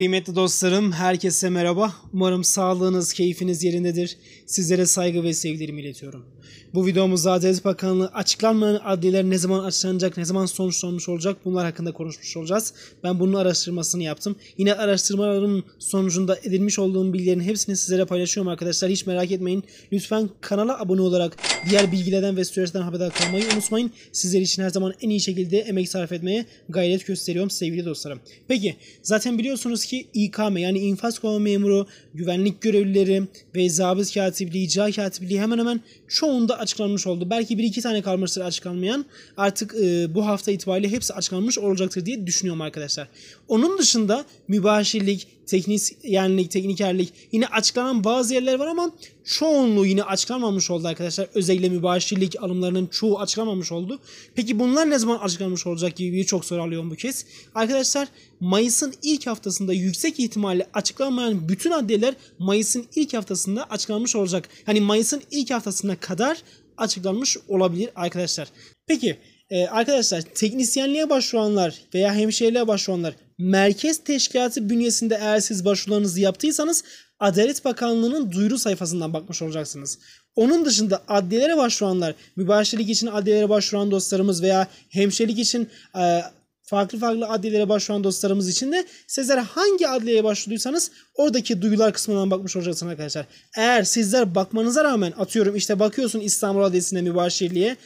Kıymetli dostlarım, herkese merhaba. Umarım sağlığınız, keyfiniz yerindedir. Sizlere saygı ve sevgilerimi iletiyorum. Bu videomuzda Adalet Bakanlığı açıklanmayan adliler ne zaman açıklanacak, ne zaman sonuçlanmış olacak bunlar hakkında konuşmuş olacağız. Ben bunun araştırmasını yaptım. Yine araştırmaların sonucunda edinmiş olduğum bilgilerin hepsini sizlere paylaşıyorum arkadaşlar. Hiç merak etmeyin. Lütfen kanala abone olarak diğer bilgilerden ve süreçten haberdar kalmayı unutmayın. Sizler için her zaman en iyi şekilde emek sarf etmeye gayret gösteriyorum sevgili dostlarım. Peki zaten biliyorsunuz ki ki İKM yani infaz koruma memuru, güvenlik görevlileri ve zabıt katipliği, icra katipliği hemen hemen çoğunda açıklanmış oldu. Belki bir iki tane kalmıştır açıklanmayan. Artık e, bu hafta itibariyle hepsi açıklanmış olacaktır diye düşünüyorum arkadaşlar. Onun dışında mübaşirlik, teknisyenlik, teknikerlik yine açıklanan bazı yerler var ama çoğunluğu yine açıklanmamış oldu arkadaşlar. Özellikle mübaşirlik alımlarının çoğu açıklanmamış oldu. Peki bunlar ne zaman açıklanmış olacak gibi birçok soru alıyorum bu kez. Arkadaşlar Mayıs'ın ilk haftasında yüksek ihtimalle açıklanmayan bütün adliyeler Mayıs'ın ilk haftasında açıklanmış olacak. Yani Mayıs'ın ilk haftasına kadar açıklanmış olabilir arkadaşlar. Peki e, arkadaşlar teknisyenliğe başvuranlar veya hemşireliğe başvuranlar merkez teşkilatı bünyesinde eğer siz başvurularınızı yaptıysanız Adalet Bakanlığı'nın duyuru sayfasından bakmış olacaksınız. Onun dışında adliyelere başvuranlar, mübaşirlik için adliyelere başvuran dostlarımız veya hemşirelik için e, farklı farklı adliyelere başvuran dostlarımız için de sizler hangi adliyeye başvurduysanız oradaki duyular kısmından bakmış olacaksınız arkadaşlar. Eğer sizler bakmanıza rağmen atıyorum işte bakıyorsun İstanbul Adliyesi'ne mübaşirliğe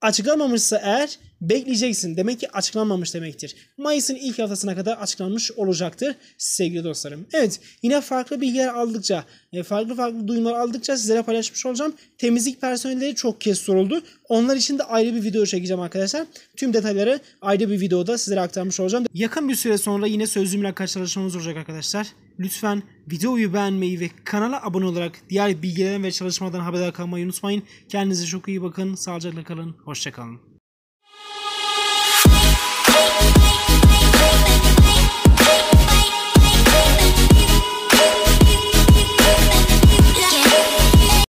açıklamamışsa eğer bekleyeceksin. Demek ki açıklanmamış demektir. Mayıs'ın ilk haftasına kadar açıklanmış olacaktır sevgili dostlarım. Evet yine farklı bilgiler aldıkça, e, farklı farklı duyumlar aldıkça sizlere paylaşmış olacağım. Temizlik personelleri çok kez soruldu. Onlar için de ayrı bir video çekeceğim arkadaşlar. Tüm detayları ayrı bir videoda sizlere aktarmış olacağım. Yakın bir süre sonra yine sözlü mülakat olacak arkadaşlar. Lütfen videoyu beğenmeyi ve kanala abone olarak diğer bilgilerden ve çalışmadan haberdar kalmayı unutmayın. Kendinize çok iyi bakın. Sağlıcakla kalın. Hoşçakalın.